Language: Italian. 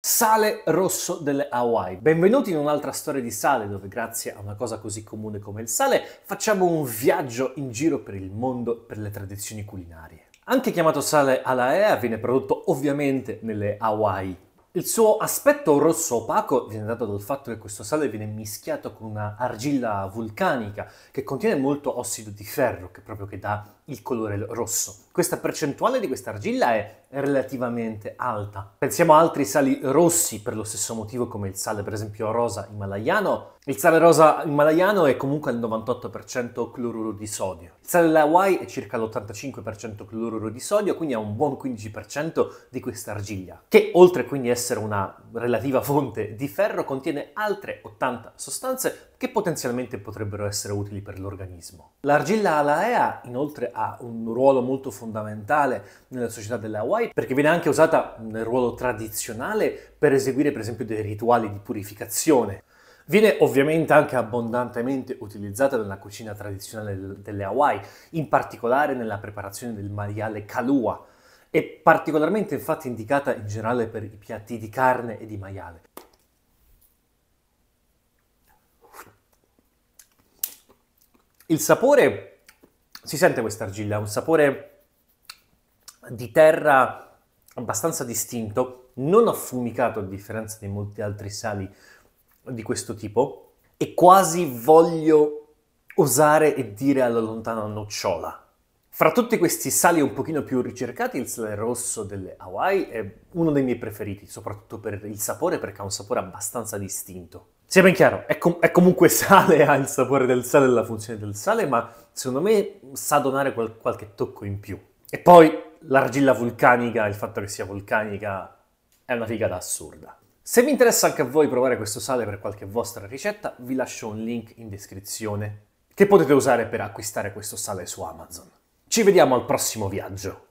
Sale rosso delle Hawaii. Benvenuti in un'altra storia di sale dove grazie a una cosa così comune come il sale facciamo un viaggio in giro per il mondo per le tradizioni culinarie. Anche chiamato sale alla EA viene prodotto ovviamente nelle Hawaii, il suo aspetto rosso opaco viene dato dal fatto che questo sale viene mischiato con una argilla vulcanica che contiene molto ossido di ferro, che proprio che dà il colore rosso. Questa percentuale di questa argilla è relativamente alta. Pensiamo a altri sali rossi per lo stesso motivo come il sale per esempio rosa himalayano. Il sale rosa himalayano è comunque al 98% cloruro di sodio. Il sale Hawaii è circa l'85% cloruro di sodio, quindi ha un buon 15% di questa argilla, che oltre quindi a essere essere una relativa fonte di ferro, contiene altre 80 sostanze che potenzialmente potrebbero essere utili per l'organismo. L'argilla alaea inoltre ha un ruolo molto fondamentale nella società delle Hawaii perché viene anche usata nel ruolo tradizionale per eseguire per esempio dei rituali di purificazione. Viene ovviamente anche abbondantemente utilizzata nella cucina tradizionale delle Hawaii, in particolare nella preparazione del maiale kalua, è particolarmente infatti indicata in generale per i piatti di carne e di maiale. Il sapore, si sente questa argilla, un sapore di terra abbastanza distinto, non affumicato a differenza di molti altri sali di questo tipo, e quasi voglio osare e dire alla lontana nocciola. Fra tutti questi sali un pochino più ricercati, il sale rosso delle Hawaii è uno dei miei preferiti, soprattutto per il sapore, perché ha un sapore abbastanza distinto. Sia ben chiaro, è, com- è comunque sale, ha il sapore del sale e la funzione del sale, ma secondo me sa donare qual- qualche tocco in più. E poi l'argilla vulcanica, il fatto che sia vulcanica, è una figata assurda. Se vi interessa anche a voi provare questo sale per qualche vostra ricetta, vi lascio un link in descrizione che potete usare per acquistare questo sale su Amazon. Ci vediamo al prossimo viaggio.